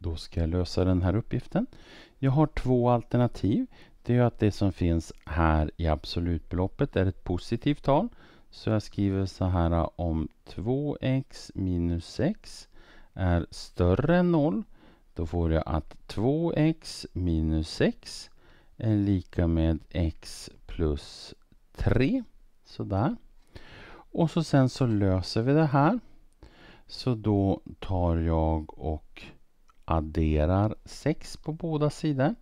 Då ska jag lösa den här uppgiften. Jag har två alternativ. Det är att det som finns här i absolutbeloppet är ett positivt tal. Så jag skriver så här om 2x minus 6 är större än 0. Då får jag att 2x minus 6 är lika med x plus 3. Sådär. Och så sen så löser vi det här. Så då tar jag och adderar 6 på båda sidor.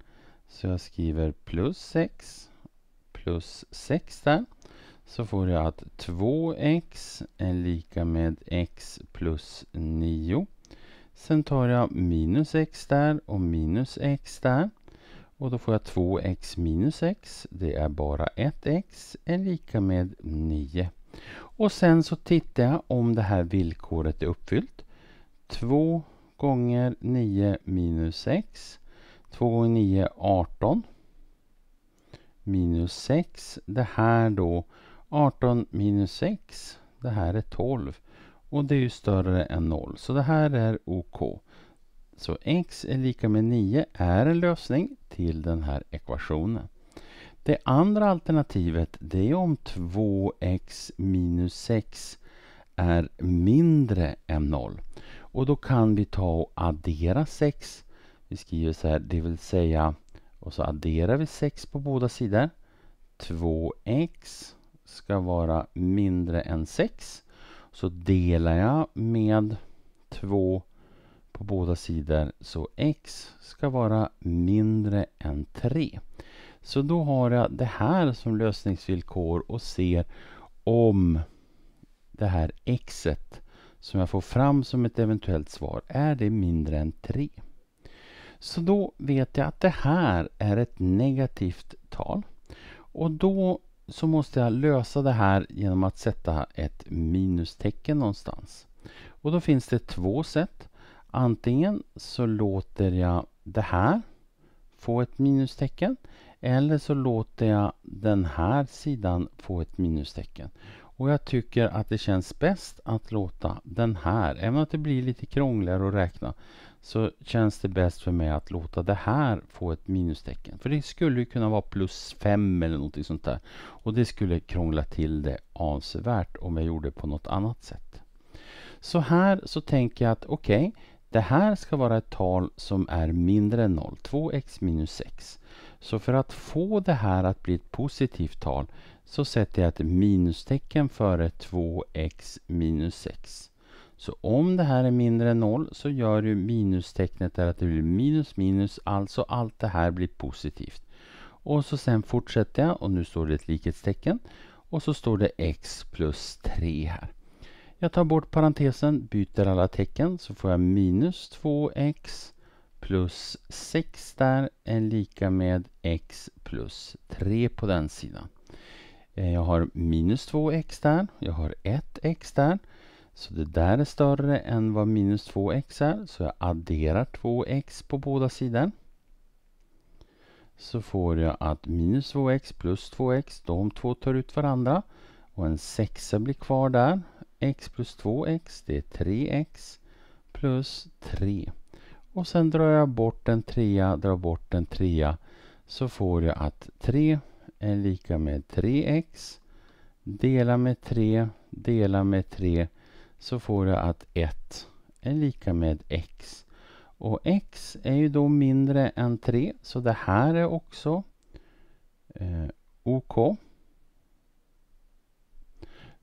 Så jag skriver plus 6 plus 6 där. Så får jag att 2x är lika med x plus 9. Sen tar jag minus x där och minus x där. Och då får jag 2x minus x. Det är bara 1x är lika med 9. Och sen så tittar jag om det här villkoret är uppfyllt. 2 gånger 9 minus 6. 2 gånger 9 18. Minus 6. Det här då 18 minus 6. Det här är 12. Och det är ju större än 0. Så det här är OK. Så x är lika med 9 är en lösning till den här ekvationen. Det andra alternativet det är om 2x minus 6 är mindre än 0. Och då kan vi ta och addera 6. Vi skriver så här, det vill säga, och så adderar vi 6 på båda sidor. 2x ska vara mindre än 6. Så delar jag med 2 på båda sidor, så x ska vara mindre än 3. Så då har jag det här som lösningsvillkor och ser om det här xet som jag får fram som ett eventuellt svar är det mindre än 3. Så då vet jag att det här är ett negativt tal. Och då så måste jag lösa det här genom att sätta ett minustecken någonstans. Och då finns det två sätt. Antingen så låter jag det här få ett minustecken eller så låter jag den här sidan få ett minustecken. Och jag tycker att det känns bäst att låta den här, även om det blir lite krångligare att räkna, så känns det bäst för mig att låta det här få ett minustecken. För det skulle ju kunna vara plus 5 eller något sånt där. Och det skulle krångla till det avsevärt om jag gjorde på något annat sätt. Så här så tänker jag att okej, okay, det här ska vara ett tal som är mindre än 0, 2x minus 6. Så för att få det här att bli ett positivt tal så sätter jag ett minustecken före 2x minus 6. Så om det här är mindre än 0 så gör ju minustecknet där att det blir minus minus, alltså allt det här blir positivt. Och så sen fortsätter jag och nu står det ett likhetstecken och så står det x plus 3 här. Jag tar bort parentesen, byter alla tecken så får jag minus 2x plus 6 där är lika med x plus 3 på den sidan. Eh, jag har minus 2x där, jag har 1x där. Så det där är större än vad minus 2x är, så jag adderar 2x på båda sidor. Så får jag att minus 2x plus 2x, de två tar ut varandra. Och en sexa blir kvar där, x plus 2x det är 3x plus 3. Och sen drar jag bort en trea, drar bort en trea så får jag att 3 är lika med 3x dela med 3, dela med 3 så får jag att 1 är lika med x. Och x är ju då mindre än 3 så det här är också eh, OK.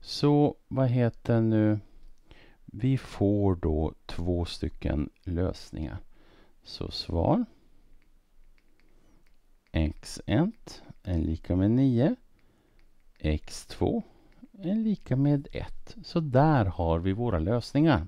Så vad heter nu? Vi får då två stycken lösningar. Så svar x1 är lika med 9 x2 är lika med 1. Så där har vi våra lösningar.